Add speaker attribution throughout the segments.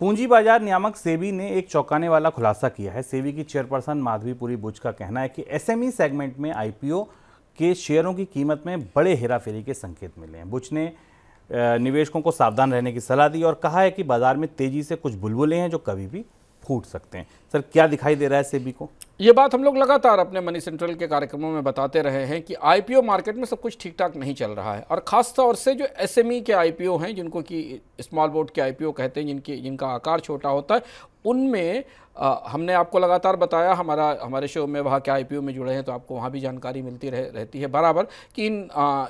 Speaker 1: पूंजी बाजार नियामक सेबी ने एक चौंकाने वाला खुलासा किया है सेबी की चेयरपर्सन माधवीपुरी बुज का कहना है कि एसएमई सेगमेंट में आईपीओ के शेयरों की कीमत में बड़े हेराफेरी के संकेत मिले हैं बुच ने निवेशकों को सावधान रहने की सलाह दी और कहा है कि बाजार में तेजी से कुछ बुलबुले हैं जो कभी भी फूट सकते हैं सर क्या दिखाई दे रहा है सेबी को ये बात हम लोग
Speaker 2: लगातार अपने मनी सेंट्रल के कार्यक्रमों में बताते रहे हैं कि आईपीओ मार्केट में सब कुछ ठीक ठाक नहीं चल रहा है और ख़ास तौर से जो एसएमई e के आईपीओ हैं जिनको कि स्मॉल बोर्ड के आईपीओ कहते हैं जिनकी जिनका आकार छोटा होता है उनमें हमने आपको लगातार बताया हमारा हमारे शो में वहाँ के आई में जुड़े हैं तो आपको वहाँ भी जानकारी मिलती रह, रहती है बराबर कि इन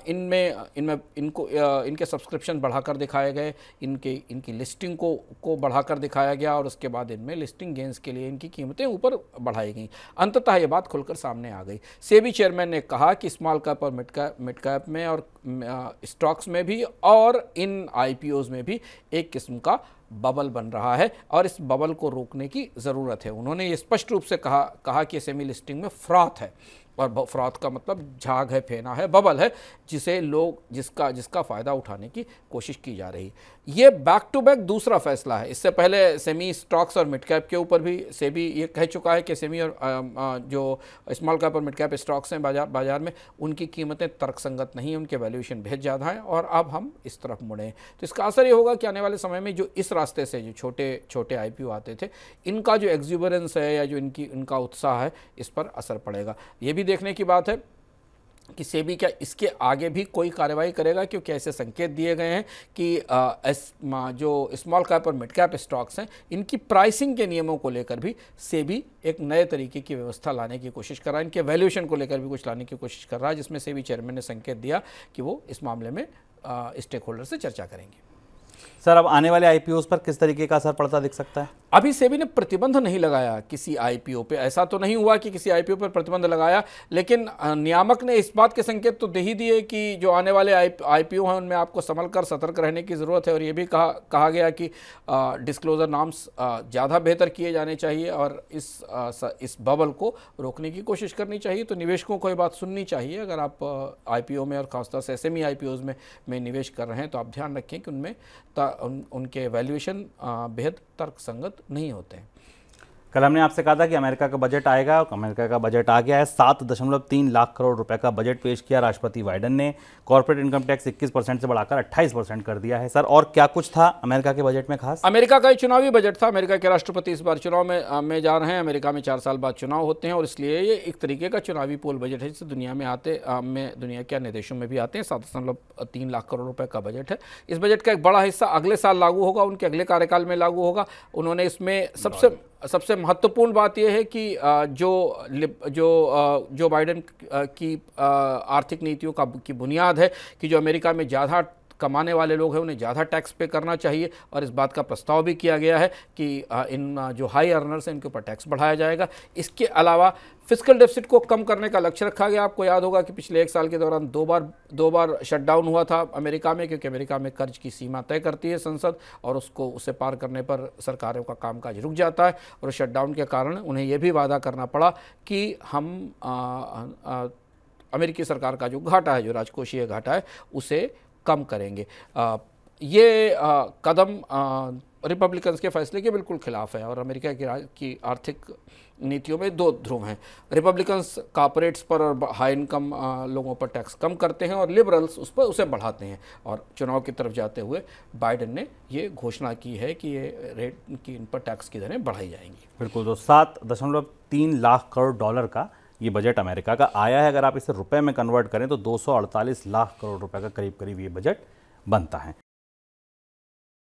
Speaker 2: इनमें इनमें इनको इनके सब्सक्रिप्शन बढ़ाकर दिखाए गए इनके इनकी लिस्टिंग को को बढ़ाकर दिखाया गया और उसके बाद इनमें लिस्टिंग गेंस के लिए इनकी कीमतें ऊपर बढ़ाई गई अंततः ये बात खुलकर सामने आ गई सेबी चेयरमैन ने कहा कि स्मॉल कैप और मिड कैप मिड कैप में और स्टॉक्स में भी और इन आईपीओज में भी एक किस्म का बबल बन रहा है और इस बबल को रोकने की ज़रूरत है उन्होंने ये स्पष्ट रूप से कहा कहा कि सेमी लिस्टिंग में फ्रॉथ है और फरात का मतलब झाग है फेना है बबल है जिसे लोग जिसका जिसका फ़ायदा उठाने की कोशिश की जा रही ये बैक टू बैक दूसरा फैसला है इससे पहले सेमी स्टॉक्स और मिड कैप के ऊपर भी से भी ये कह चुका है कि सेमी और जो स्मॉल कैप और मिड कैप स्टॉक्स हैं बाजार बाजार में उनकी कीमतें तर्कसंगत नहीं हैं उनके वैल्यूएशन भेज ज़्यादा हैं और अब हम इस तरफ मुड़ें तो इसका असर ये होगा कि आने वाले समय में जो इस रास्ते से जो छोटे छोटे आई आते थे इनका जो एग्जूबरेंस है या जो इनकी इनका उत्साह है इस पर असर पड़ेगा ये भी देखने की बात है कि सेबी क्या इसके आगे भी कोई कार्रवाई करेगा क्योंकि ऐसे संकेत दिए गए हैं कि आ, जो स्मॉल कैप और मिड कैप स्टॉक्स हैं इनकी प्राइसिंग के नियमों को लेकर भी सेबी एक नए तरीके की व्यवस्था लाने की कोशिश कर रहा है इनके वैल्यूएशन को लेकर भी कुछ लाने की कोशिश कर रहा है जिसमें सेबी चेयरमैन ने संकेत दिया कि वो इस मामले में स्टेक होल्डर से चर्चा करेंगे
Speaker 1: सर अब आने वाले आईपीओस पर किस तरीके का असर
Speaker 2: पड़ता दिख सकता है अभी सेबी ने प्रतिबंध नहीं लगाया किसी आईपीओ पे ऐसा तो नहीं हुआ कि किसी आईपीओ पर प्रतिबंध लगाया लेकिन नियामक ने इस बात के संकेत तो दे ही दिए कि जो आने वाले आईपीओ हैं उनमें आपको संभल कर सतर्क रहने की ज़रूरत है और ये भी कहा कहा गया कि डिस्क्लोज़र नाम्स ज़्यादा बेहतर किए जाने चाहिए और इस इस बबल को रोकने की कोशिश करनी चाहिए तो निवेशकों को ये बात सुननी चाहिए अगर आप आई में और ख़ासतौर से एसएमई आईपीओज e में में निवेश कर रहे हैं तो आप ध्यान रखें कि उनमें उनके वैल्यूएशन बेहद तर्कसंगत नहीं होते
Speaker 1: कल हमने आपसे कहा था कि अमेरिका का बजट आएगा अमेरिका का बजट आ गया है सात दशमलव तीन लाख करोड़ रुपए का बजट पेश किया राष्ट्रपति बाइडन ने कॉर्पोरेट इनकम टैक्स 21 परसेंट से बढ़ाकर 28 परसेंट कर दिया है सर और क्या कुछ था अमेरिका के बजट में खास
Speaker 2: अमेरिका का चुनावी बजट था अमेरिका के राष्ट्रपति इस बार चुनाव में में जा रहे हैं अमेरिका में चार साल बाद चुनाव होते हैं और इसलिए ये एक तरीके का चुनावी पोल बजट है जिससे दुनिया में आते में दुनिया के अन्य देशों में भी आते हैं सात दशमलव तीन लाख करोड़ रुपये का बजट है इस बजट का एक बड़ा हिस्सा अगले साल लागू होगा उनके अगले कार्यकाल में लागू होगा उन्होंने इसमें सबसे सबसे महत्वपूर्ण बात यह है कि जो जो जो बाइडन की आर्थिक नीतियों का की बुनियाद है कि जो अमेरिका में ज़्यादा कमाने वाले लोग हैं उन्हें ज़्यादा टैक्स पे करना चाहिए और इस बात का प्रस्ताव भी किया गया है कि इन जो हाई अर्नर्स हैं इनके ऊपर टैक्स बढ़ाया जाएगा इसके अलावा फिजिकल डेफिसिट को कम करने का लक्ष्य रखा गया आपको याद होगा कि पिछले एक साल के दौरान दो बार दो बार शटडाउन हुआ था अमेरिका में क्योंकि अमेरिका में कर्ज की सीमा तय करती है संसद और उसको उसे पार करने पर सरकारों का कामकाज रुक जाता है और शटडाउन के कारण उन्हें यह भी वादा करना पड़ा कि हम अमेरिकी सरकार का जो घाटा है जो राजकोषीय घाटा है उसे कम करेंगे ये कदम रिपब्लिकन्स के फैसले के बिल्कुल खिलाफ है और अमेरिका की की आर्थिक नीतियों में दो ध्रुव हैं रिपब्लिकन्स कॉपोरेट्स पर और हाई इनकम लोगों पर टैक्स कम करते हैं और लिबरल्स उस पर उसे बढ़ाते हैं और चुनाव की तरफ जाते हुए बाइडन ने ये घोषणा की है कि ये रेट
Speaker 1: की इन पर टैक्स की दरें बढ़ाई जाएंगी बिल्कुल तो सात दशमलव तीन लाख करोड़ डॉलर का ये बजट अमेरिका का आया है अगर आप इसे रुपए में कन्वर्ट करें तो 248 लाख करोड़ रुपए का करीब करीब ये बजट बनता है